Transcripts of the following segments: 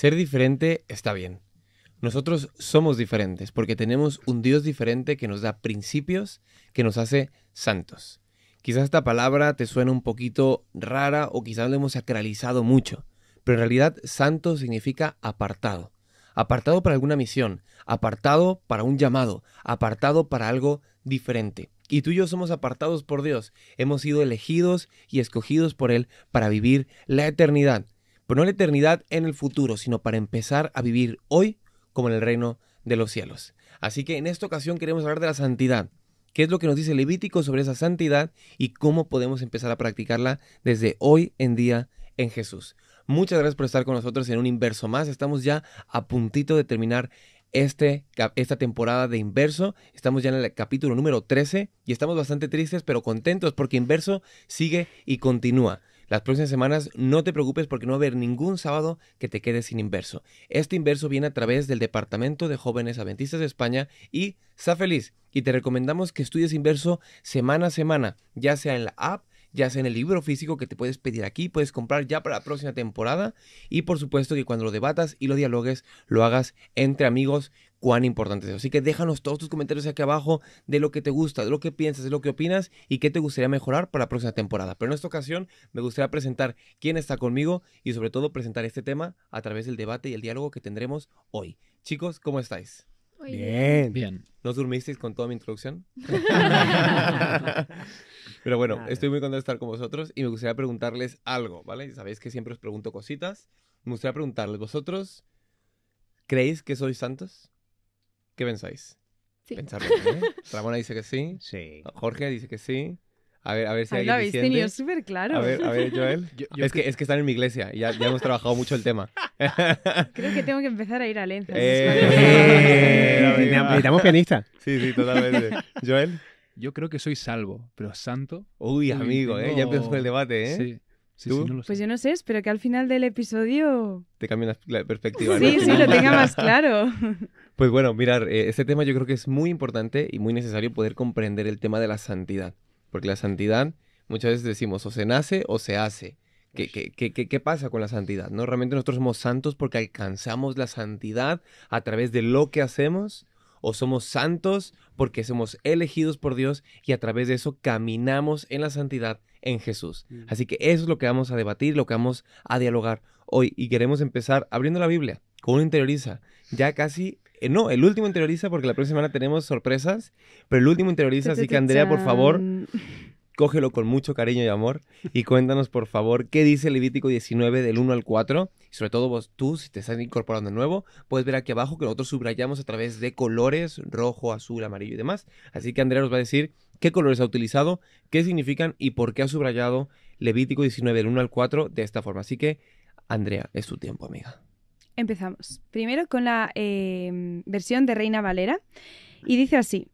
Ser diferente está bien. Nosotros somos diferentes porque tenemos un Dios diferente que nos da principios, que nos hace santos. Quizás esta palabra te suena un poquito rara o quizás lo hemos sacralizado mucho, pero en realidad santo significa apartado. Apartado para alguna misión, apartado para un llamado, apartado para algo diferente. Y tú y yo somos apartados por Dios, hemos sido elegidos y escogidos por Él para vivir la eternidad pero no la eternidad en el futuro, sino para empezar a vivir hoy como en el reino de los cielos. Así que en esta ocasión queremos hablar de la santidad. ¿Qué es lo que nos dice Levítico sobre esa santidad y cómo podemos empezar a practicarla desde hoy en día en Jesús? Muchas gracias por estar con nosotros en un inverso más. Estamos ya a puntito de terminar este, esta temporada de Inverso. Estamos ya en el capítulo número 13 y estamos bastante tristes pero contentos porque Inverso sigue y continúa. Las próximas semanas no te preocupes porque no va a haber ningún sábado que te quede sin inverso. Este inverso viene a través del Departamento de Jóvenes Adventistas de España y ¡está Feliz. Y te recomendamos que estudies inverso semana a semana, ya sea en la app, ya sea en el libro físico que te puedes pedir aquí, puedes comprar ya para la próxima temporada. Y por supuesto que cuando lo debatas y lo dialogues, lo hagas entre amigos cuán importante es eso. Así que déjanos todos tus comentarios aquí abajo de lo que te gusta, de lo que piensas, de lo que opinas y qué te gustaría mejorar para la próxima temporada. Pero en esta ocasión me gustaría presentar quién está conmigo y sobre todo presentar este tema a través del debate y el diálogo que tendremos hoy. Chicos, ¿cómo estáis? bien. Bien. ¿No durmisteis con toda mi introducción? Pero bueno, estoy muy contento de estar con vosotros y me gustaría preguntarles algo, ¿vale? Sabéis que siempre os pregunto cositas. Me gustaría preguntarles, ¿vosotros creéis que sois santos? ¿Qué pensáis? ¿eh? Ramona dice que sí. Sí. Jorge dice que sí. A ver, a ver si Ahí lo habéis tenido súper claro. A ver, Joel. es, que, es que están en mi iglesia y ya, ya hemos trabajado mucho el tema. Creo que tengo que empezar a ir a Lenza. Eh, eh necesitamos pianista. Sí, sí, totalmente. Joel. Yo creo que soy salvo, pero santo. Uy, amigo, eh, ya empezó el debate. ¿eh? Sí. Sí, pues yo no sé, espero que al final del episodio... Te cambie la, perspectiva. Sí, sí, lo tenga más claro. Pues bueno, mirar, eh, este tema yo creo que es muy importante y muy necesario poder comprender el tema de la santidad. Porque la santidad, muchas veces decimos, o se nace o se hace. ¿Qué, qué, qué, pasa con la santidad? ¿No? ¿Realmente nosotros somos santos porque alcanzamos la santidad a través de lo que hacemos? ¿O somos santos porque somos elegidos por Dios y a través de eso caminamos en la santidad en Jesús? Mm. Así que eso es lo que vamos a debatir, lo que vamos a dialogar hoy. Y queremos empezar abriendo la Biblia con un interioriza. Ya casi eh, no, el último interioriza porque la próxima semana tenemos sorpresas, pero el último interioriza, así que Andrea, por favor, cógelo con mucho cariño y amor y cuéntanos, por favor, qué dice Levítico 19 del 1 al 4. Y sobre todo vos, tú, si te estás incorporando de nuevo, puedes ver aquí abajo que nosotros subrayamos a través de colores, rojo, azul, amarillo y demás. Así que Andrea nos va a decir qué colores ha utilizado, qué significan y por qué ha subrayado Levítico 19 del 1 al 4 de esta forma. Así que, Andrea, es tu tiempo, amiga. Empezamos. Primero con la em, versión de Reina Valera. Y dice así.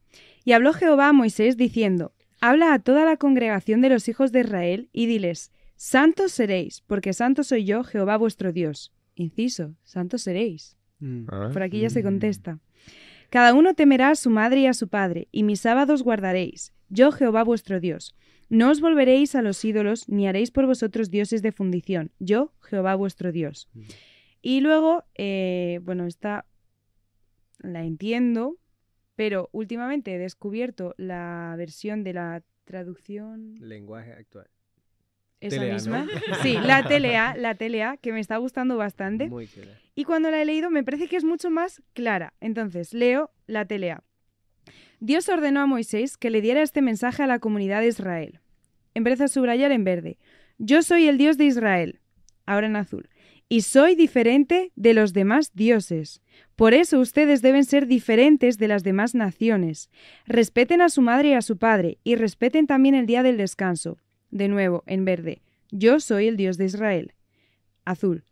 Y habló Jehová a Moisés diciendo, Habla a toda la congregación de los hijos de Israel y diles, Santos seréis, porque santo soy yo, Jehová vuestro Dios. Inciso, santos seréis. Mm. Ah. Por aquí ya se mm. contesta. Cada uno temerá a su madre y a su padre, y mis sábados guardaréis. Yo, Jehová vuestro Dios. No os volveréis a los ídolos, ni haréis por vosotros dioses de fundición. Yo, Jehová vuestro Dios. Mm. Y luego, eh, bueno, esta la entiendo, pero últimamente he descubierto la versión de la traducción... Lenguaje actual. Esa misma. Sí, la telea, la telea, que me está gustando bastante. Muy Y cuando la he leído me parece que es mucho más clara. Entonces, leo la telea. Dios ordenó a Moisés que le diera este mensaje a la comunidad de Israel. Empieza a subrayar en verde. Yo soy el Dios de Israel. Ahora en azul y soy diferente de los demás dioses. Por eso ustedes deben ser diferentes de las demás naciones. Respeten a su madre y a su padre, y respeten también el día del descanso. De nuevo, en verde, yo soy el Dios de Israel. Azul,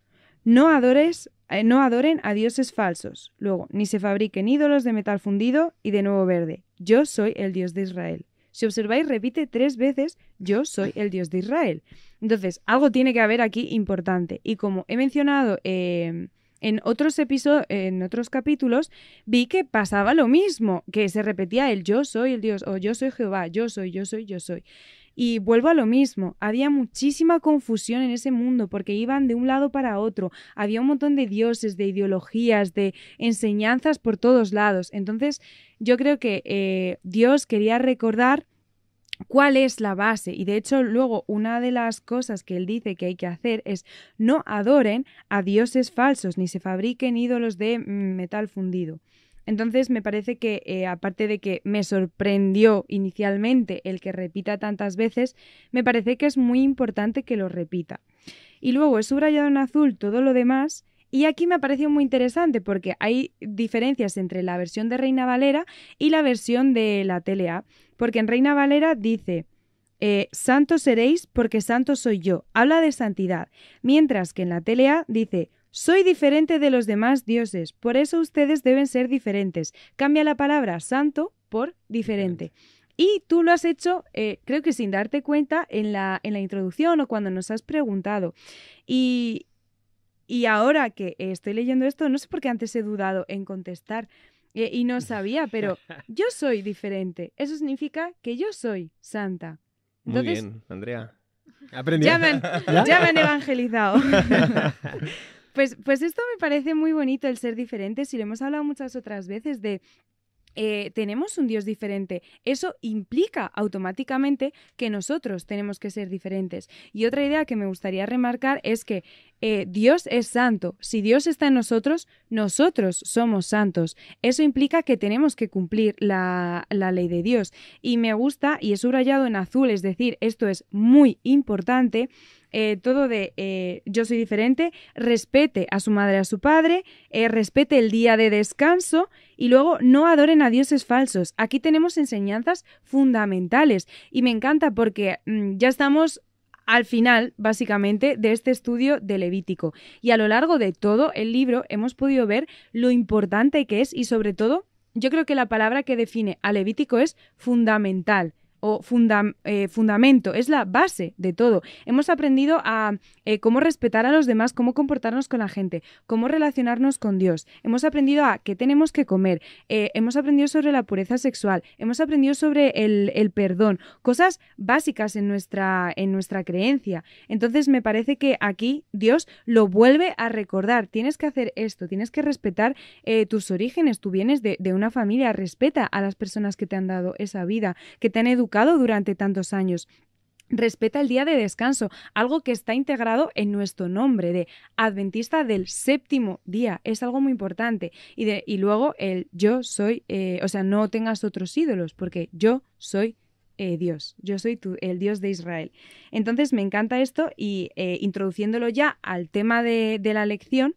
no, adores, eh, no adoren a dioses falsos. Luego, ni se fabriquen ídolos de metal fundido, y de nuevo verde, yo soy el Dios de Israel. Si observáis, repite tres veces, yo soy el Dios de Israel. Entonces, algo tiene que haber aquí importante. Y como he mencionado em, en otros episodios, en otros capítulos, vi que pasaba lo mismo, que se repetía el yo soy el Dios, o yo soy Jehová, yo soy, yo soy, yo soy. Y vuelvo a lo mismo, había muchísima confusión en ese mundo porque iban de un lado para otro, había un montón de dioses, de ideologías, de enseñanzas por todos lados. Entonces, yo creo que eh, Dios quería recordar cuál es la base. Y de hecho, luego una de las cosas que él dice que hay que hacer es no adoren a dioses falsos, ni se fabriquen ídolos de mm, metal fundido. Entonces me parece que, eh, aparte de que me sorprendió inicialmente el que repita tantas veces, me parece que es muy importante que lo repita. Y luego es subrayado en azul todo lo demás, y aquí me parecido muy interesante porque hay diferencias entre la versión de Reina Valera y la versión de la telea porque en Reina Valera dice, eh, santos seréis porque santo soy yo. Habla de santidad. Mientras que en la telea dice, soy diferente de los demás dioses, por eso ustedes deben ser diferentes. Cambia la palabra santo por diferente. Y tú lo has hecho, eh, creo que sin darte cuenta, en la, en la introducción o cuando nos has preguntado. Y, y ahora que estoy leyendo esto, no sé por qué antes he dudado en contestar, eh, y, no sabía, pero yo soy diferente. Eso significa que yo soy santa. Muy bien, Andrea. Ya, me han, evangelizado. pues, pues esto me parece muy bonito, el ser diferente. Si lo hemos hablado muchas otras veces de eh, tenemos un Dios diferente. Eso implica automáticamente que nosotros tenemos que ser diferentes. Y otra idea que me gustaría remarcar es que eh, Dios es santo. Si Dios está en nosotros, nosotros somos santos. Eso implica que tenemos que cumplir la, ley de Dios. Y me gusta, y es subrayado en azul, es decir, esto es muy importante, eh, todo de yo soy diferente, respete a su madre, a su padre, respete el día de descanso y luego, no adoren a dioses falsos. Aquí tenemos enseñanzas fundamentales. Y me encanta porque mm, ya estamos al final, básicamente, de este estudio de Levítico. Y a lo largo de todo el libro hemos podido ver lo importante que es y sobre todo, yo creo que la palabra que define a Levítico es fundamental o eh, fundamento, es la base de todo. Hemos aprendido a eh, cómo respetar a los demás, cómo comportarnos con la gente, cómo relacionarnos con Dios. Hemos aprendido a qué tenemos que comer, eh, hemos aprendido sobre la pureza sexual, hemos aprendido sobre el, perdón, cosas básicas en nuestra, en nuestra creencia. Entonces me parece que aquí Dios lo vuelve a recordar. Tienes que hacer esto, tienes que respetar tus orígenes, tú vienes de una familia, respeta a las personas que te han dado esa vida, que te han educado durante tantos años. Respeta el día de descanso, algo que está integrado en nuestro nombre de adventista del séptimo día, es algo muy importante. Y, luego el yo soy, eh, o sea, no tengas otros ídolos, porque yo soy eh, Dios, yo soy el Dios de Israel. Entonces me encanta esto y eh, introduciéndolo ya al tema de, la lección,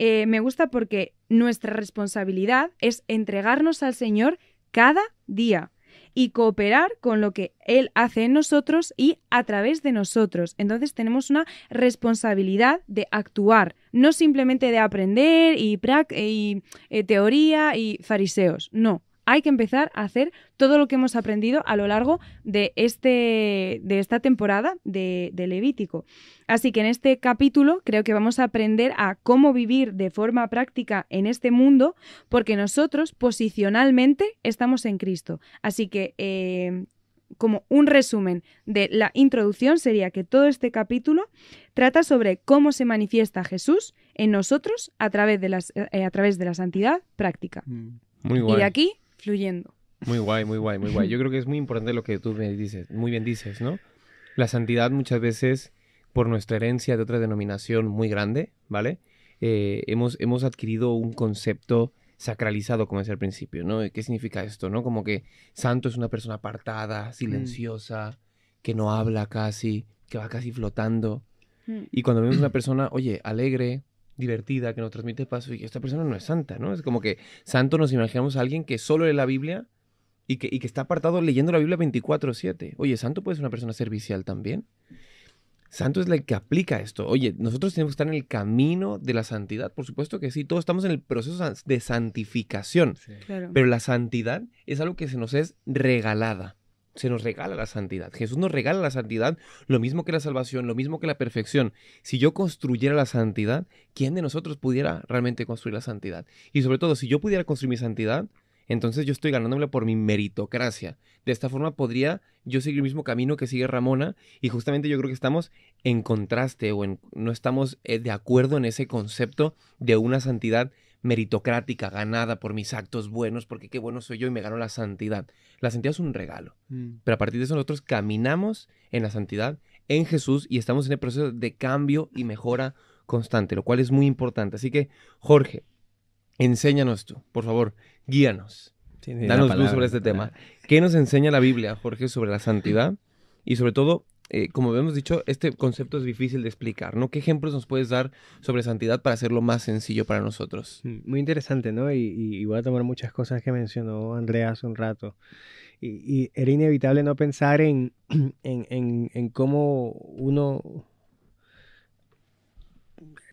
me gusta porque nuestra responsabilidad es entregarnos al Señor cada día y cooperar con lo que Él hace en nosotros y a través de nosotros. Entonces tenemos una responsabilidad de actuar, no simplemente de aprender y, eh, teoría y fariseos, no, hay que empezar a hacer todo lo que hemos aprendido a lo largo de, este, de esta temporada de, Levítico. Así que en este capítulo creo que vamos a aprender a cómo vivir de forma práctica en este mundo, porque nosotros posicionalmente estamos en Cristo. Así que eh, como un resumen de la introducción sería que todo este capítulo trata sobre cómo se manifiesta Jesús en nosotros a través de, las, eh, a través de la santidad práctica. Mm. Muy bueno. Y aquí fluyendo. Muy guay, muy guay, muy guay. Yo creo que es muy importante lo que tú me dices, muy bien dices, ¿no? La santidad muchas veces, por nuestra herencia de otra denominación muy grande, ¿vale? Eh, hemos, hemos adquirido un concepto sacralizado, como es al principio, ¿no? ¿Qué significa esto, no? Como que santo es una persona apartada, mm. silenciosa, que no habla casi, que va casi flotando. Mm. Y cuando vemos una persona, oye, alegre, divertida, que nos transmite pasos, y esta persona no es santa, ¿no? Es como que santo nos imaginamos a alguien que solo lee la Biblia y que, que está apartado leyendo la Biblia 24/7. Oye, santo puede ser una persona servicial también. Santo es el que aplica esto. Oye, nosotros tenemos que estar en el camino de la santidad. Por supuesto que sí, todos estamos en el proceso de santificación. Pero la santidad es algo que se nos es regalada se nos regala la santidad. Jesús nos regala la santidad, lo mismo que la salvación, lo mismo que la perfección. Si yo construyera la santidad, ¿quién de nosotros pudiera realmente construir la santidad? Y sobre todo, si yo pudiera construir mi santidad, entonces yo estoy ganándomela por mi meritocracia. De esta forma podría yo seguir el mismo camino que sigue Ramona y justamente yo creo que estamos en contraste o en, no estamos eh, de acuerdo en ese concepto de una santidad meritocrática ganada por mis actos buenos, porque qué bueno soy yo y me ganó la santidad. La santidad es un regalo, mm. pero a partir de eso nosotros caminamos en la santidad, en Jesús, y estamos en el proceso de cambio y mejora constante, lo cual es muy importante. Así que, Jorge, enséñanos tú, por favor, guíanos. Danos luz sobre este tema. ¿Qué nos enseña la Biblia, Jorge, sobre la santidad? Y sobre todo, eh, como hemos dicho, este concepto es difícil de explicar, ¿no? ¿Qué ejemplos nos puedes dar sobre santidad para hacerlo más sencillo para nosotros? Mm, muy interesante, ¿no? Y, voy a tomar muchas cosas que mencionó Andrea hace un rato. Y, era inevitable no pensar en, en, cómo uno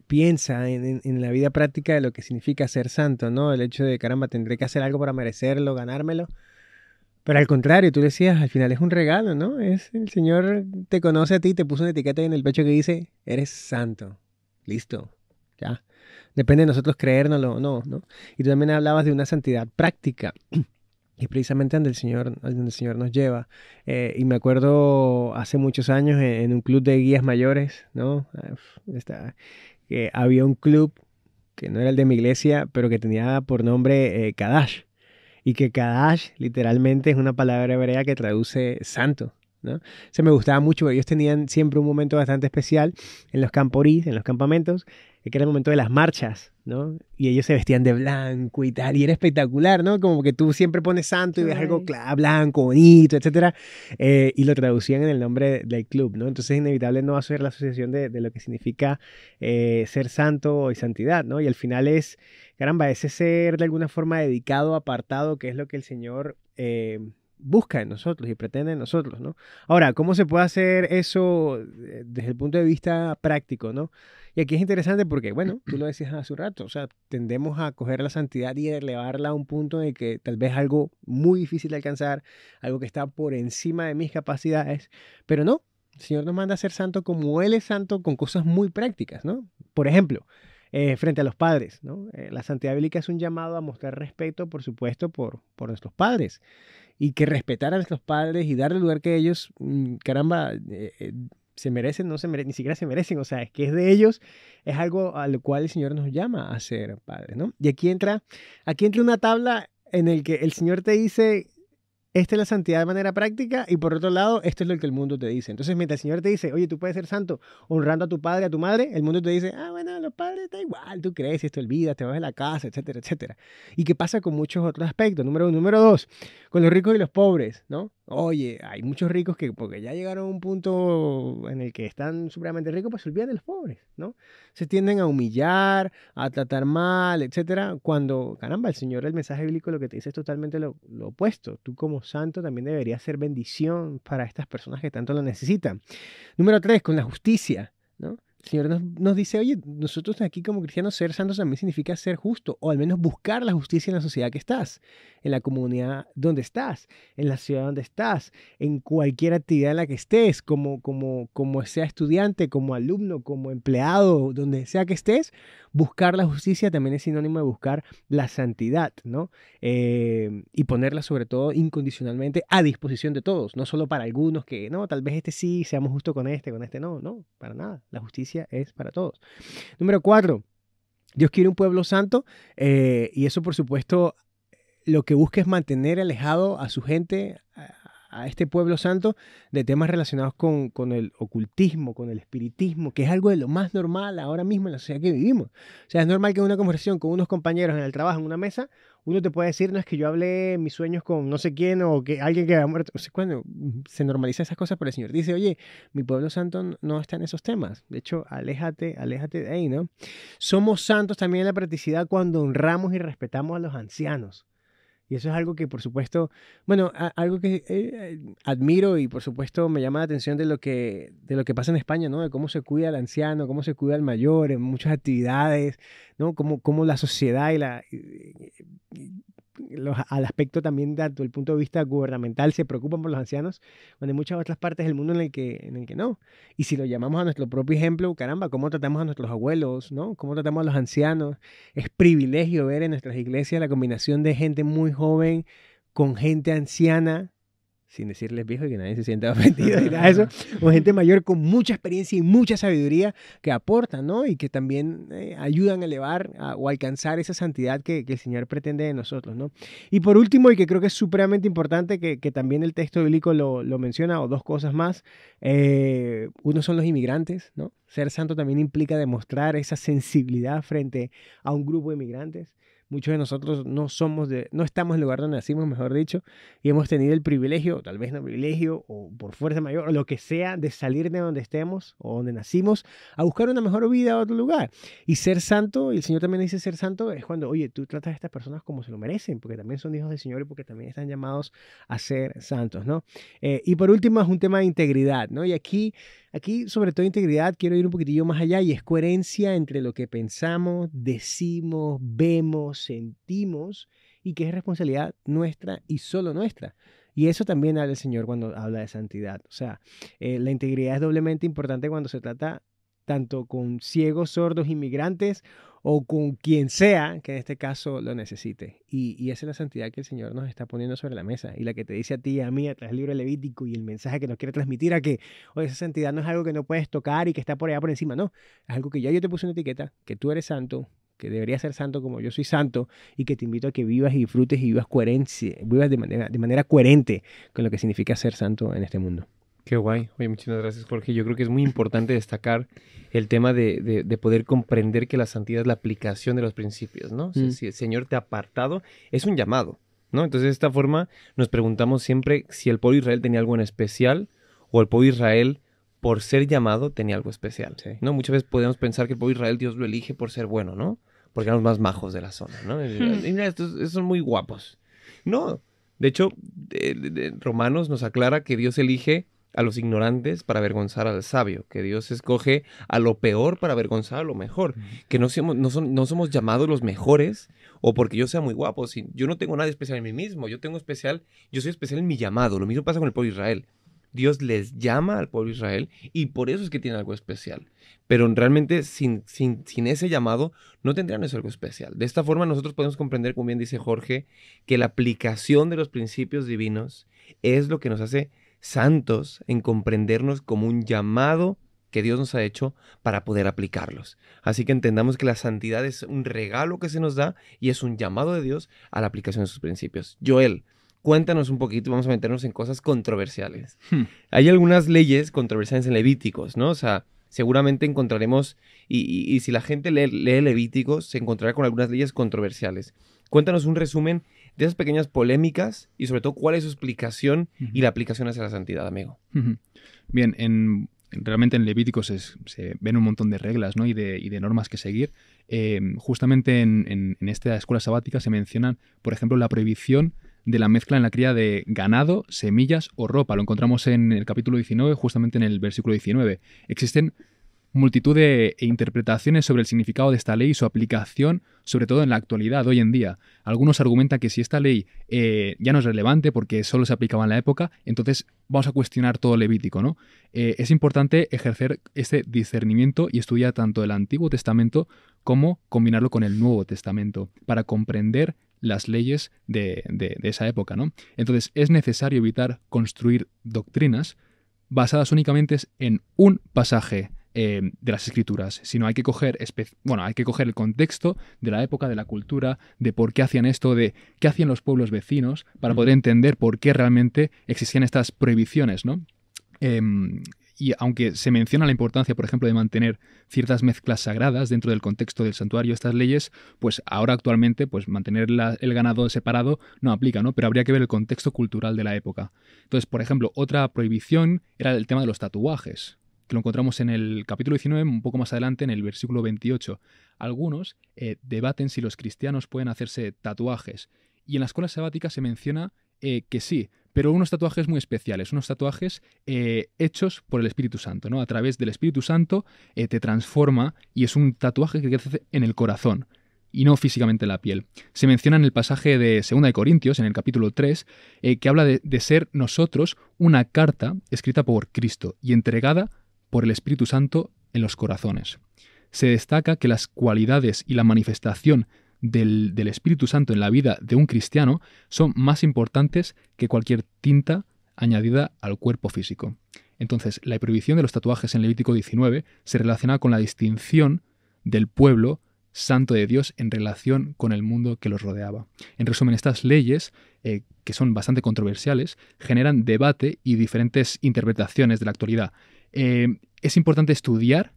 piensa en, en, la vida práctica de lo que significa ser santo, ¿no? El hecho de, caramba, tendré que hacer algo para merecerlo, ganármelo. Pero al contrario, tú decías, al final es un regalo, ¿no? Es el Señor te conoce a ti, te puso una etiqueta en el pecho que dice, eres santo. Listo. Ya. Depende de nosotros creérnoslo o no, ¿no? Y tú también hablabas de una santidad práctica. Y precisamente donde el Señor, donde el Señor nos lleva. Eh, y me acuerdo hace muchos años en, un club de guías mayores, ¿no? que había un club que no era el de mi iglesia, pero que tenía por nombre eh, Kadash y que Kadash literalmente es una palabra hebrea que traduce santo. ¿no? Se me gustaba mucho, ellos tenían siempre un momento bastante especial en los camporís, en los campamentos, que era el momento de las marchas, ¿no? Y ellos se vestían de blanco y tal, y era espectacular, ¿no? Como que tú siempre pones santo y ves algo blanco, bonito, etcétera, eh, y lo traducían en el nombre del club, ¿no? Entonces es inevitable no hacer la asociación de, lo que significa eh, ser santo y santidad, ¿no? Y al final es, caramba, ese ser de alguna forma dedicado, apartado, que es lo que el Señor... Eh, busca en nosotros y pretende en nosotros, ¿no? Ahora, ¿cómo se puede hacer eso desde el punto de vista práctico, ¿no? Y aquí es interesante porque, bueno, tú lo decías hace un rato, o sea, tendemos a coger la santidad y elevarla a un punto de que tal vez algo muy difícil de alcanzar, algo que está por encima de mis capacidades, pero no, el Señor nos manda a ser santo como Él es santo con cosas muy prácticas, ¿no? Por ejemplo, eh, frente a los padres. ¿no? Eh, la santidad bíblica es un llamado a mostrar respeto, por supuesto, por, por nuestros padres. Y que respetar a nuestros padres y darle el lugar que ellos, mm, caramba, eh, se merecen, no se merecen, ni siquiera se merecen, o sea, es que es de ellos, es algo al cual el Señor nos llama a ser padres, ¿no? Y aquí entra, aquí entra una tabla en el que el Señor te dice, esta es la santidad de manera práctica y por otro lado, esto es lo que el mundo te dice. Entonces, mientras el Señor te dice, oye, tú puedes ser santo honrando a tu padre, a tu madre, el mundo te dice, ah, bueno, los padres da igual, tú creces, te olvidas, te vas de la casa, etcétera, etcétera. ¿Y qué pasa con muchos otros aspectos? Número uno, número dos, con los ricos y los pobres, ¿no? Oye, hay muchos ricos que porque ya llegaron a un punto en el que están supremamente ricos, pues se olvidan de los pobres, ¿no? Se tienden a humillar, a tratar mal, etcétera, cuando, caramba, el Señor, el mensaje bíblico lo que te dice es totalmente lo, lo opuesto. Tú como santo también deberías ser bendición para estas personas que tanto lo necesitan. Número tres, con la justicia, ¿no? el Señor nos, dice, oye, nosotros aquí como cristianos ser santos también significa ser justo, o al menos buscar la justicia en la sociedad que estás, en la comunidad donde estás, en la ciudad donde estás, en cualquier actividad en la que estés, como, como, como sea estudiante, como alumno, como empleado, donde sea que estés, buscar la justicia también es sinónimo de buscar la santidad, ¿no? Eh, y ponerla sobre todo incondicionalmente a disposición de todos, no solo para algunos que, no, tal vez este sí, seamos justos con este, con este no, no, para nada. La justicia es para todos. Número cuatro, Dios quiere un pueblo santo eh, y eso por supuesto lo que busca es mantener alejado a su gente, a este pueblo santo de temas relacionados con, el ocultismo, con el espiritismo, que es algo de lo más normal ahora mismo en la sociedad que vivimos. O sea, es normal que en una conversación con unos compañeros en el trabajo, en una mesa, uno te pueda decir, no es que yo hablé mis sueños con no sé quién o que alguien que ha muerto. O sea, cuando se normaliza esas cosas, pero el Señor dice, oye, mi pueblo santo no está en esos temas. De hecho, aléjate, aléjate de ahí, ¿no? Somos santos también en la practicidad cuando honramos y respetamos a los ancianos. Y eso es algo que, por supuesto, bueno, algo que eh, admiro y, por supuesto, me llama la atención de lo, que, de lo que pasa en España, ¿no? De cómo se cuida al anciano, cómo se cuida al mayor en muchas actividades, ¿no? Cómo, cómo la sociedad y la, al aspecto también desde el punto de vista gubernamental se preocupan por los ancianos, cuando hay muchas otras partes del mundo en el que, no. Y si lo llamamos a nuestro propio ejemplo, caramba, ¿cómo tratamos a nuestros abuelos? ¿no? ¿Cómo tratamos a los ancianos? Es privilegio ver en nuestras iglesias la combinación de gente muy joven con gente anciana sin decirles viejo y que nadie se sienta ofendido y nada eso, o gente mayor con mucha experiencia y mucha sabiduría que aportan, ¿no? Y que también eh, ayudan a elevar o alcanzar esa santidad que, el Señor pretende de nosotros, ¿no? Y por último, y que creo que es supremamente importante, que, también el texto bíblico lo, lo, menciona, o dos cosas más, eh, uno son los inmigrantes, ¿no? Ser santo también implica demostrar esa sensibilidad frente a un grupo de inmigrantes. Muchos de nosotros no somos de, no estamos en el lugar donde nacimos, mejor dicho, y hemos tenido el privilegio, tal vez no privilegio, o por fuerza mayor, o lo que sea, de salir de donde estemos o donde nacimos a buscar una mejor vida a otro lugar. Y ser santo, el Señor también dice ser santo, es cuando, oye, tú tratas a estas personas como se lo merecen, porque también son hijos del Señor y porque también están llamados a ser santos, ¿no? Eh, y por último es un tema de integridad, ¿no? Y aquí, aquí sobre todo integridad, quiero ir un poquitillo más allá y es coherencia entre lo que pensamos, decimos, vemos, sentimos y que es responsabilidad nuestra y solo nuestra. Y eso también habla el Señor cuando habla de santidad. O sea, eh, la integridad es doblemente importante cuando se trata tanto con ciegos, sordos, inmigrantes o con quien sea que en este caso lo necesite. Y, esa es la santidad que el Señor nos está poniendo sobre la mesa y la que te dice a ti y a mí tras el libro levítico y el mensaje que nos quiere transmitir a que o oh, esa santidad no es algo que no puedes tocar y que está por allá por encima, no, es algo que ya yo te puse una etiqueta, que tú eres santo, que debería ser santo como yo soy santo y que te invito a que vivas y disfrutes y vivas, coherencia, vivas de, manera, de manera coherente con lo que significa ser santo en este mundo. Qué guay. Oye, muchísimas gracias, Jorge. Yo creo que es muy importante destacar el tema de, poder comprender que la santidad es la aplicación de los principios, ¿no? Mm. Si, el Señor te ha apartado, es un llamado, ¿no? Entonces, de esta forma, nos preguntamos siempre si el pueblo de Israel tenía algo en especial o el pueblo de Israel por ser llamado tenía algo especial. ¿no? Muchas veces podemos pensar que el pueblo Israel Dios lo elige por ser bueno, ¿no? porque eran los más majos de la zona, ¿no? Hmm. estos, son muy guapos. No, de hecho, Romanos nos aclara que Dios elige a los ignorantes para avergonzar al sabio, que Dios escoge a lo peor para avergonzar a lo mejor, hmm. que no somos, no, somos llamados los mejores o porque yo sea muy guapo, yo no tengo nada especial en mí mismo, yo tengo especial, yo soy especial en mi llamado, lo mismo pasa con el pueblo de Israel. Dios les llama al pueblo de Israel y por eso es que tiene algo especial. Pero realmente sin, sin, ese llamado no tendrían eso algo especial. De esta forma nosotros podemos comprender, como bien dice Jorge, que la aplicación de los principios divinos es lo que nos hace santos en comprendernos como un llamado que Dios nos ha hecho para poder aplicarlos. Así que entendamos que la santidad es un regalo que se nos da y es un llamado de Dios a la aplicación de sus principios. Joel, Cuéntanos un poquito, vamos a meternos en cosas controversiales. Hmm. Hay algunas leyes controversiales en Levíticos, ¿no? O sea, seguramente encontraremos, y, si la gente lee, Levíticos, se encontrará con algunas leyes controversiales. Cuéntanos un resumen de esas pequeñas polémicas y sobre todo cuál es su explicación y la aplicación hacia la santidad, amigo. Bien, en, realmente en Levíticos se, ven un montón de reglas ¿no? y, de, normas que seguir. Eh, justamente en, esta escuela sabática se mencionan, por ejemplo, la prohibición de la mezcla en la cría de ganado, semillas o ropa. Lo encontramos en el capítulo 19, justamente en el versículo 19. Existen multitud de interpretaciones sobre el significado de esta ley y su aplicación, sobre todo en la actualidad, hoy en día. Algunos argumentan que si esta ley eh, ya no es relevante porque solo se aplicaba en la época, entonces vamos a cuestionar todo Levítico, ¿no? Eh, es importante ejercer este discernimiento y estudiar tanto el Antiguo Testamento como combinarlo con el Nuevo Testamento para comprender las leyes de, esa época. ¿no? Entonces es necesario evitar construir doctrinas basadas únicamente en un pasaje eh, de las escrituras, sino hay que coger bueno, hay que coger el contexto de la época, de la cultura, de por qué hacían esto, de qué hacían los pueblos vecinos, para poder entender por qué realmente existían estas prohibiciones, ¿no? Em, y aunque se menciona la importancia, por ejemplo, de mantener ciertas mezclas sagradas dentro del contexto del santuario, estas leyes, pues ahora actualmente, pues mantener el ganado separado no aplica, ¿no? Pero habría que ver el contexto cultural de la época. Entonces, por ejemplo, otra prohibición era el tema de los tatuajes, que lo encontramos en el capítulo 19, un poco más adelante, en el versículo 28. Algunos eh, debaten si los cristianos pueden hacerse tatuajes, y en las escuela sabática se menciona eh, que sí, pero unos tatuajes muy especiales, unos tatuajes eh, hechos por el Espíritu Santo, ¿no? A través del Espíritu Santo eh, te transforma y es un tatuaje que crece en el corazón y no físicamente en la piel. Se menciona en el pasaje de 2 de Corintios, en el capítulo 3, eh, que habla de, de ser nosotros una carta escrita por Cristo y entregada por el Espíritu Santo en los corazones. Se destaca que las cualidades y la manifestación del, Espíritu Santo en la vida de un cristiano son más importantes que cualquier tinta añadida al cuerpo físico. Entonces, la prohibición de los tatuajes en Levítico 19 se relaciona con la distinción del pueblo santo de Dios en relación con el mundo que los rodeaba. En resumen, estas leyes, eh, que son bastante controversiales, generan debate y diferentes interpretaciones de la actualidad. Eh, es importante estudiar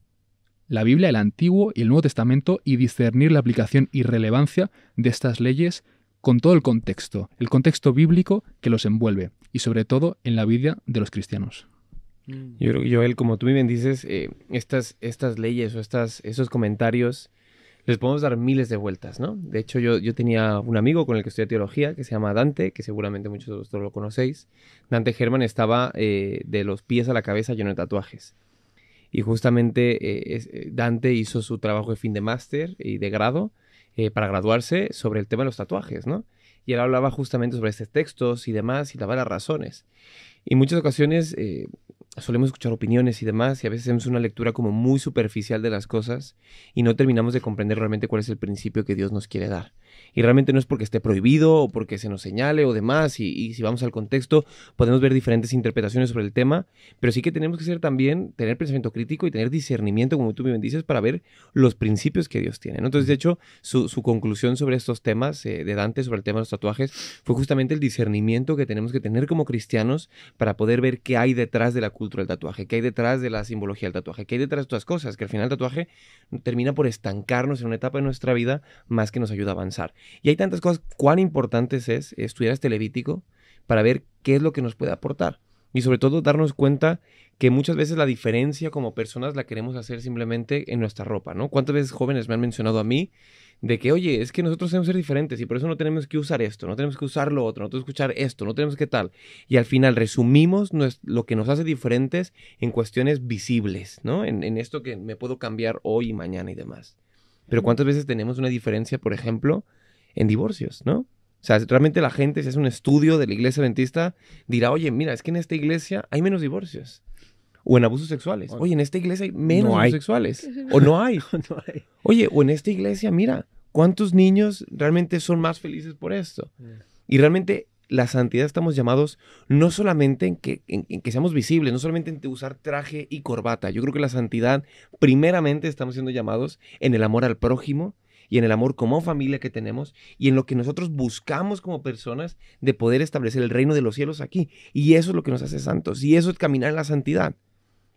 la Biblia, el Antiguo y el Nuevo Testamento y discernir la aplicación y relevancia de estas leyes con todo el contexto, el contexto bíblico que los envuelve y sobre todo en la vida de los cristianos. Mm. Yo creo, Joel, como tú bien dices, eh, estas, estas leyes o estas, esos comentarios les podemos dar miles de vueltas, ¿no? De hecho, yo, tenía un amigo con el que estudié teología que se llama Dante, que seguramente muchos de vosotros lo conocéis. Dante Germán estaba eh, de los pies a la cabeza lleno de tatuajes. Y justamente eh, eh, Dante hizo su trabajo de fin de máster y de grado eh, para graduarse sobre el tema de los tatuajes, ¿no? Y él hablaba justamente sobre estos textos y demás y daba las razones. Y muchas ocasiones solemos escuchar opiniones y demás y a veces hacemos una lectura como muy superficial de las cosas y no terminamos de comprender realmente cuál es el principio que Dios nos quiere dar y realmente no es porque esté prohibido o porque se nos señale o demás, y, si vamos al contexto podemos ver diferentes interpretaciones sobre el tema, pero sí que tenemos que ser también, tener pensamiento crítico y tener discernimiento, como tú me dices, para ver los principios que Dios tiene. Entonces, de hecho, su, conclusión sobre estos temas eh, de Dante, sobre el tema de los tatuajes, fue justamente el discernimiento que tenemos que tener como cristianos para poder ver qué hay detrás de la cultura del tatuaje, qué hay detrás de la simbología del tatuaje, qué hay detrás de todas cosas, que al final el tatuaje termina por estancarnos en una etapa de nuestra vida más que nos ayuda a avanzar. Y hay tantas cosas, cuán importantes es estudiar este Levítico para ver qué es lo que nos puede aportar. Y sobre todo darnos cuenta que muchas veces la diferencia como personas la queremos hacer simplemente en nuestra ropa, ¿no? ¿Cuántas veces jóvenes me han mencionado a mí de que, oye, es que nosotros tenemos ser diferentes y por eso no tenemos que usar esto, no tenemos que usar lo otro, no tenemos que escuchar esto, no tenemos que tal? Y al final resumimos lo que nos hace diferentes en cuestiones visibles, ¿no? En, en esto que me puedo cambiar hoy y mañana y demás. Pero ¿cuántas veces tenemos una diferencia, por ejemplo, en divorcios, ¿no? O sea, realmente la gente, si hace un estudio de la iglesia adventista, dirá, oye, mira, es que en esta iglesia hay menos divorcios. O en abusos sexuales. Oye, en esta iglesia hay menos abusos sexuales. O no hay. Oye, o en esta iglesia, mira, ¿cuántos niños realmente son más felices por esto? Mm. Y realmente la santidad estamos llamados no solamente en que, en que, seamos visibles, no solamente en usar traje y corbata. Yo creo que la santidad, primeramente, estamos siendo llamados en el amor al prójimo, y en el amor como familia que tenemos y en lo que nosotros buscamos como personas de poder establecer el reino de los cielos aquí. Y eso es lo que nos hace santos y eso es caminar en la santidad.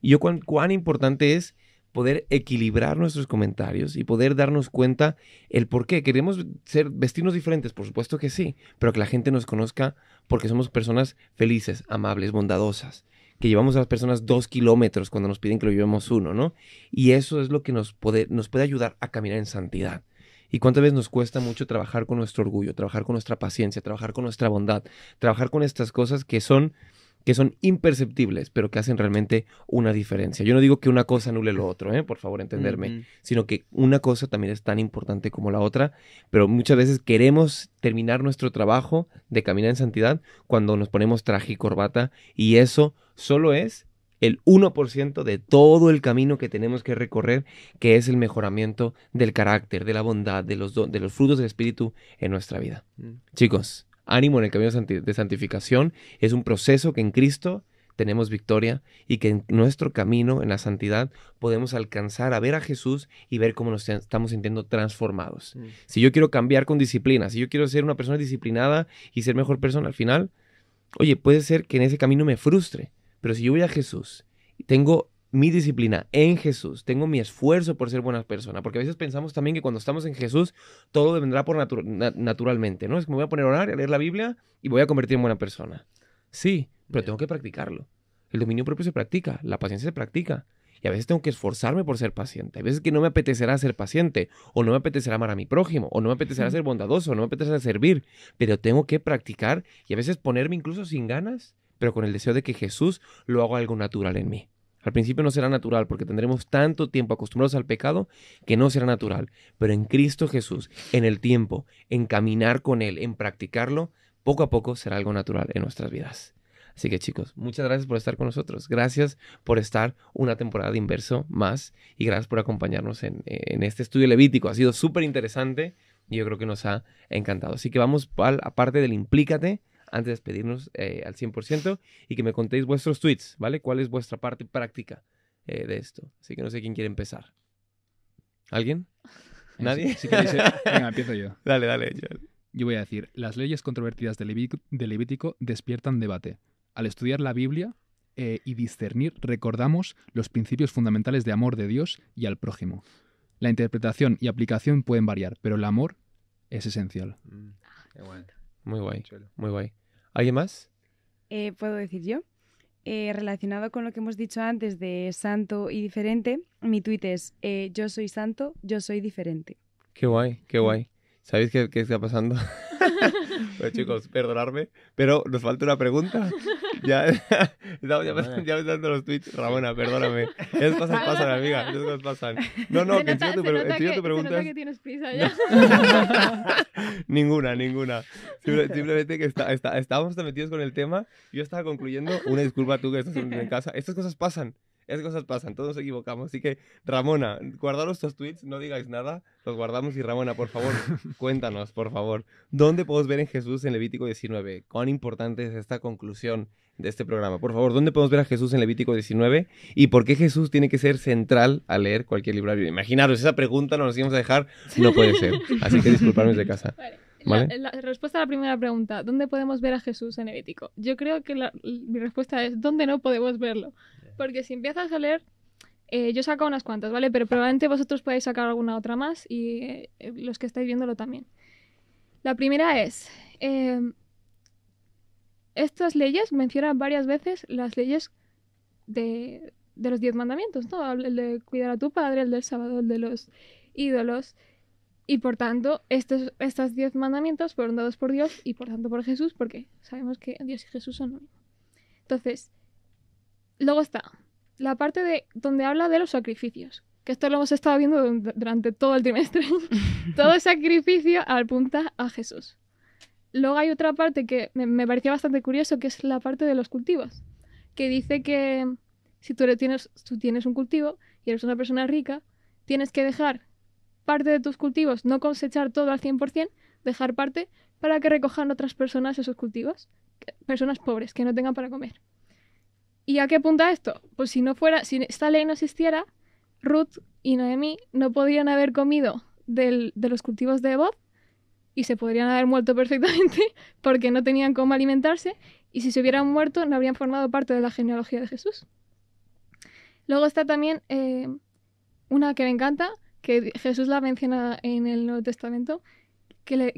Y yo cuán, importante es poder equilibrar nuestros comentarios y poder darnos cuenta el por qué. Queremos ser, vestirnos diferentes, por supuesto que sí, pero que la gente nos conozca porque somos personas felices, amables, bondadosas, que llevamos a las personas dos kilómetros cuando nos piden que lo llevemos uno, ¿no? Y eso es lo que nos puede, nos puede ayudar a caminar en santidad. Y cuántas veces nos cuesta mucho trabajar con nuestro orgullo, trabajar con nuestra paciencia, trabajar con nuestra bondad, trabajar con estas cosas que son que son imperceptibles, pero que hacen realmente una diferencia. Yo no digo que una cosa anule lo otro, ¿eh? por favor, entenderme, sino que una cosa también es tan importante como la otra, pero muchas veces queremos terminar nuestro trabajo de caminar en santidad cuando nos ponemos traje y corbata, y eso solo es el 1% de todo el camino que tenemos que recorrer, que es el mejoramiento del carácter, de la bondad, de los, de los frutos del Espíritu en nuestra vida. Mm. Chicos, ánimo en el camino de santificación. Es un proceso que en Cristo tenemos victoria y que en nuestro camino en la santidad podemos alcanzar a ver a Jesús y ver cómo nos estamos sintiendo transformados. Mm. Si yo quiero cambiar con disciplina, si yo quiero ser una persona disciplinada y ser mejor persona al final, oye, puede ser que en ese camino me frustre, pero si yo voy a Jesús y tengo mi disciplina en Jesús, tengo mi esfuerzo por ser buena persona, porque a veces pensamos también que cuando estamos en Jesús todo vendrá por naturalmente, ¿no? Es que me voy a poner a orar, a leer la Biblia y voy a convertirme en buena persona. Sí, pero tengo que practicarlo. El dominio propio se practica, la paciencia se practica. Y a veces tengo que esforzarme por ser paciente. Hay veces que no me apetecerá ser paciente, o no me apetecerá amar a mi prójimo, o no me apetecerá ser bondadoso, o no me apetecerá servir. Pero tengo que practicar y a veces ponerme incluso sin ganas pero con el deseo de que Jesús lo haga algo natural en mí. Al principio no será natural porque tendremos tanto tiempo acostumbrados al pecado que no será natural. Pero en Cristo Jesús, en el tiempo, en caminar con Él, en practicarlo, poco a poco será algo natural en nuestras vidas. Así que chicos, muchas gracias por estar con nosotros. Gracias por estar una temporada de inverso más y gracias por acompañarnos en, este estudio levítico. Ha sido súper interesante y yo creo que nos ha encantado. Así que vamos a parte del implícate antes de despedirnos eh, al 100% y que me contéis vuestros tweets, ¿vale? ¿Cuál es vuestra parte práctica eh, de esto? Así que no sé quién quiere empezar. ¿Alguien? ¿Nadie? Venga, empiezo yo. Dale, dale. Yo... yo voy a decir, las leyes controvertidas del Levítico, despiertan debate. Al estudiar la Biblia eh, y discernir, recordamos los principios fundamentales de amor de Dios y al prójimo. La interpretación y aplicación pueden variar, pero el amor es esencial. Muy mm. ah, guay. Muy guay. ¿Alguien más? Eh, Puedo decir yo. Eh, relacionado con lo que hemos dicho antes de santo y diferente, mi tuit es eh, yo soy santo, yo soy diferente. Qué guay, qué mm. guay. ¿Sabéis qué, qué está pasando? bueno, chicos, perdonarme, pero nos falta una pregunta. Ya, me ya, me ya dando los tweets. Ramona, perdóname. Esas cosas pasan, amiga. Esas cosas pasan. No, no, que tu, pregunta. ninguna, ninguna. simplemente que estábamos metidos con el tema. Yo estaba concluyendo. Una disculpa tú que estás en casa. Estas cosas pasan. Esas cosas pasan, todos nos equivocamos. Así que, Ramona, guardaros estos tweets, no digáis nada, los guardamos. Y Ramona, por favor, cuéntanos, por favor, ¿dónde podemos ver a Jesús en Levítico 19? ¿Cuán importante es esta conclusión de este programa? Por favor, ¿dónde podemos ver a Jesús en Levítico 19? ¿Y por qué Jesús tiene que ser central a leer cualquier libro? Imaginaros, esa pregunta no nos íbamos a dejar, no puede ser. Así que disculparme de casa. La, respuesta a la primera pregunta, ¿dónde podemos ver a Jesús en Levítico? Yo creo que mi respuesta es, ¿dónde no podemos verlo? Porque si empiezas a leer, eh, yo saco unas cuantas, ¿vale? Pero probablemente vosotros podáis sacar alguna otra más y eh, los que estáis viéndolo también. La primera es, em, estas leyes mencionan varias veces las leyes de, los diez mandamientos, ¿no? El de cuidar a tu padre, el del sábado, el de los ídolos. Y por tanto, estos, estos diez mandamientos fueron dados por Dios y por tanto por Jesús, porque sabemos que Dios y Jesús son uno. Entonces, Luego está la parte de donde habla de los sacrificios, que esto lo hemos estado viendo durante todo el trimestre. todo sacrificio apunta a Jesús. Luego hay otra parte que me, parecía bastante curioso, que es la parte de los cultivos, que dice que si tú tienes, tú tienes un cultivo y eres una persona rica, tienes que dejar parte de tus cultivos, no cosechar todo al 100%, dejar parte para que recojan otras personas esos cultivos, personas pobres que no tengan para comer. ¿Y a qué apunta esto? Pues si no fuera, si esta ley no existiera, Ruth y Noemí no podrían haber comido de los cultivos de Evoz y se podrían haber muerto perfectamente porque no tenían cómo alimentarse y si se hubieran muerto no habrían formado parte de la genealogía de Jesús. Luego está también eh, una que me encanta, que Jesús la menciona en el Nuevo Testamento,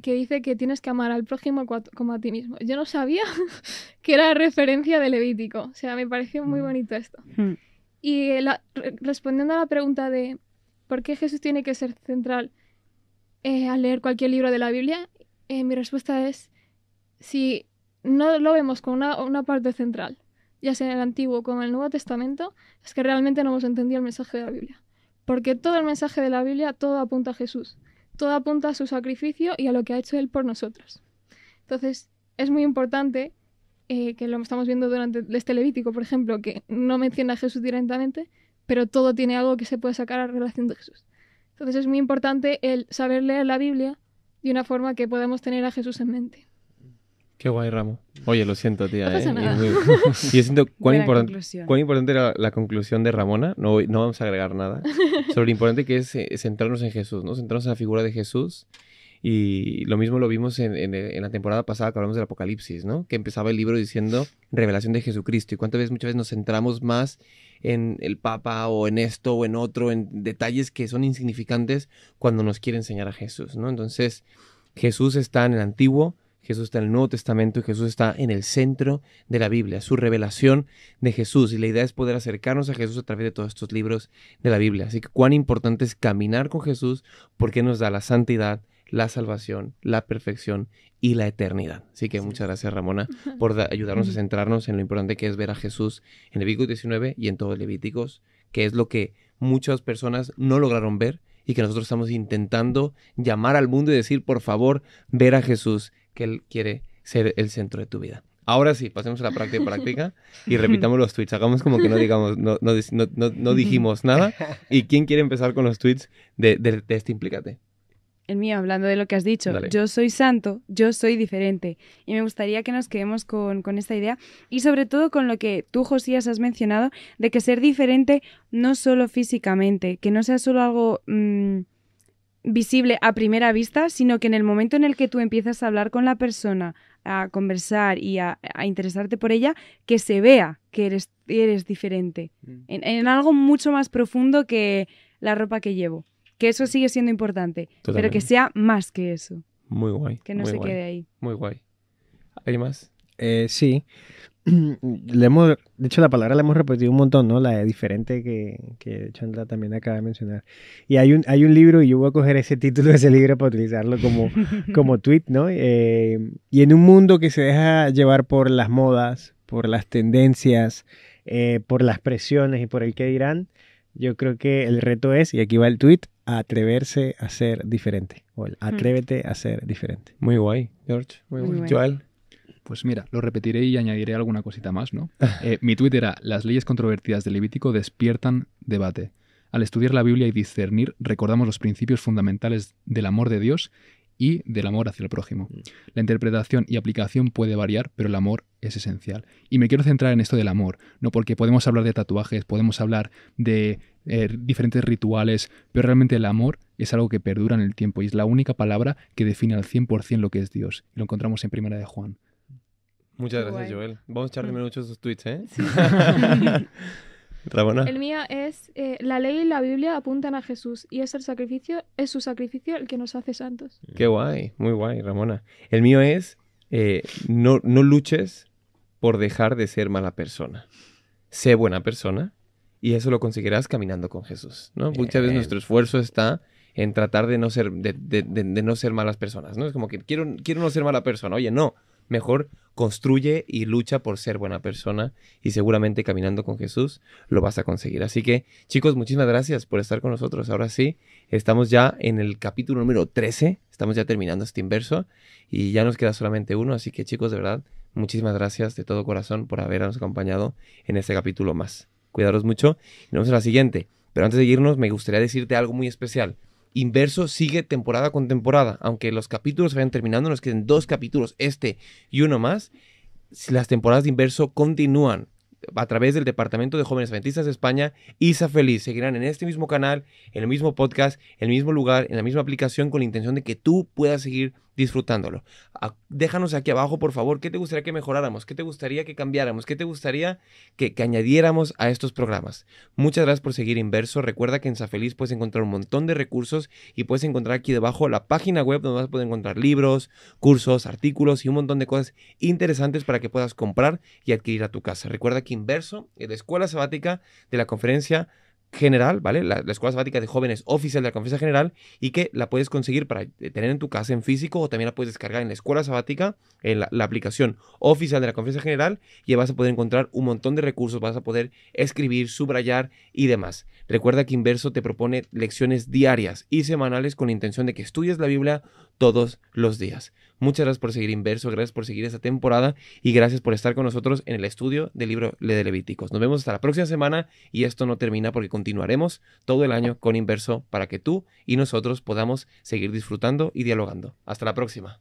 que, dice que tienes que amar al prójimo como a ti mismo. Yo no sabía que era referencia de Levítico. O sea, me pareció muy mm. bonito esto. Hmm. Y eh, respondiendo a la pregunta de por qué Jesús tiene que ser central eh, al leer cualquier libro de la Biblia, eh, mi respuesta es si no lo vemos con una, parte central, ya sea en el Antiguo como en el Nuevo Testamento, es que realmente no hemos entendido el mensaje de la Biblia. Porque todo el mensaje de la Biblia, todo apunta a Jesús todo apunta a su sacrificio y a lo que ha hecho Él por nosotros. Entonces, es muy importante, eh, que lo estamos viendo durante este Levítico, por ejemplo, que no menciona a Jesús directamente, pero todo tiene algo que se puede sacar a relación de Jesús. Entonces, es muy importante el saber leer la Biblia de una forma que podamos tener a Jesús en mente. Qué guay, Ramo. Oye, lo siento, tía. No pasa ¿eh? Yo siento cuán, importante era la conclusión de Ramona. No, no vamos a agregar nada. Sobre lo importante que es eh, centrarnos en Jesús, ¿no? Centrarnos en la figura de Jesús. Y lo mismo lo vimos en, la temporada pasada que hablamos del Apocalipsis, ¿no? Que empezaba el libro diciendo revelación de Jesucristo. Y cuántas veces, muchas veces nos centramos más en el Papa o en esto o en otro, en detalles que son insignificantes cuando nos quiere enseñar a Jesús, ¿no? Entonces, Jesús está en el Antiguo, Jesús está en el Nuevo Testamento y Jesús está en el centro de la Biblia, su revelación de Jesús. Y la idea es poder acercarnos a Jesús a través de todos estos libros de la Biblia. Así que cuán importante es caminar con Jesús porque nos da la santidad, la salvación, la perfección y la eternidad. Así que muchas gracias Ramona por ayudarnos a centrarnos en lo importante que es ver a Jesús en Levítico 19 y en todos Levíticos, que es lo que muchas personas no lograron ver y que nosotros estamos intentando llamar al mundo y decir, por favor, ver a Jesús que Él quiere ser el centro de tu vida. Ahora sí, pasemos a la práctica, práctica y repitamos los tweets. Hagamos como que no digamos, no, dijimos nada. ¿Y quién quiere empezar con los tweets de, este Implícate? El mío, hablando de lo que has dicho, yo soy santo, yo soy diferente. Y me gustaría que nos quedemos con, esta idea y sobre todo con lo que tú, Josías, has mencionado, de que ser diferente no solo físicamente, que no sea solo algo... Mm, visible a primera vista, sino que en el momento en el que tú empiezas a hablar con la persona, a conversar y a, interesarte por ella, que se vea que eres, eres diferente, mm. en, algo mucho más profundo que la ropa que llevo, que eso sigue siendo importante, pero que sea más que eso. Muy guay. Que no se quede ahí. Muy guay. ¿Hay más? Eh, sí. le hemos, de hecho la palabra la hemos repetido un montón, ¿no? La de diferente que, que Chandra también acaba de mencionar. Y hay un, hay un libro, y yo voy a coger ese título de ese libro para utilizarlo como, como tweet, ¿no? Eh, y en un mundo que se deja llevar por las modas, por las tendencias, eh, por las presiones y por el que dirán, yo creo que el reto es, y aquí va el tweet, atreverse a ser diferente. O hmm. atrévete a ser diferente. Muy guay, George. Muy, guay. Pues mira, lo repetiré y añadiré alguna cosita más, ¿no? Eh, mi Twitter era, las leyes controvertidas del Levítico despiertan debate. Al estudiar la Biblia y discernir, recordamos los principios fundamentales del amor de Dios y del amor hacia el prójimo. Mm. La interpretación y aplicación puede variar, pero el amor es esencial. Y me quiero centrar en esto del amor, no porque podemos hablar de tatuajes, podemos hablar de eh, diferentes rituales, pero realmente el amor es algo que perdura en el tiempo y es la única palabra que define al 100% lo que es Dios. Y lo encontramos en Primera de Juan. Muchas gracias, Joel. Vamos a echarle mm. mucho esos tweets, ¿eh? Ramona. El mío es eh, la ley y la Biblia apuntan a Jesús y es el sacrificio, es su sacrificio el que nos hace santos. Mm. Qué guay, muy guay, Ramona. El mío es eh, no, no luches por dejar de ser mala persona. Sé buena persona y eso lo conseguirás caminando con Jesús. ¿no? Muchas veces nuestro esfuerzo está en tratar de no ser, de no ser malas personas. ¿no? Es como que quiero, quiero no ser mala persona. Oye, no mejor construye y lucha por ser buena persona y seguramente caminando con Jesús lo vas a conseguir. Así que chicos, muchísimas gracias por estar con nosotros. Ahora sí, estamos ya en el capítulo número 13, estamos ya terminando este inverso y ya nos queda solamente uno, así que chicos, de verdad, muchísimas gracias de todo corazón por habernos acompañado en este capítulo más. Cuidaros mucho y nos vemos en la siguiente. Pero antes de irnos, me gustaría decirte algo muy especial. Inverso sigue temporada con temporada, aunque los capítulos se vayan terminando, nos queden dos capítulos, este y uno más, las temporadas de Inverso continúan a través del Departamento de Jóvenes Adventistas de España, Isa Feliz. Seguirán en este mismo canal, en el mismo podcast, en el mismo lugar, en la misma aplicación, con la intención de que tú puedas seguir disfrutándolo. Ah, déjanos aquí abajo, por favor, qué te gustaría que mejoráramos, qué te gustaría que cambiáramos, qué te gustaría que, añadiéramos a estos programas. Muchas gracias por seguir Inverso. Recuerda que en Safeliz puedes encontrar un montón de recursos y puedes encontrar aquí debajo la página web donde vas a poder encontrar libros, cursos, artículos y un montón de cosas interesantes para que puedas comprar y adquirir a tu casa. Recuerda que Inverso es eh, la escuela sabática de la conferencia general, ¿vale? La, Escuela Sabática de Jóvenes oficial de la Conferencia General y que la puedes conseguir para eh, tener en tu casa en físico o también la puedes descargar en la Escuela Sabática, en la, aplicación oficial de la Conferencia General y vas a poder encontrar un montón de recursos, vas a poder escribir, subrayar y demás. Recuerda que Inverso te propone lecciones diarias y semanales con la intención de que estudies la Biblia todos los días. Muchas gracias por seguir Inverso, gracias por seguir esta temporada y gracias por estar con nosotros en el estudio del libro de Levíticos. Nos vemos hasta la próxima semana y esto no termina porque continuaremos todo el año con Inverso para que tú y nosotros podamos seguir disfrutando y dialogando. Hasta la próxima.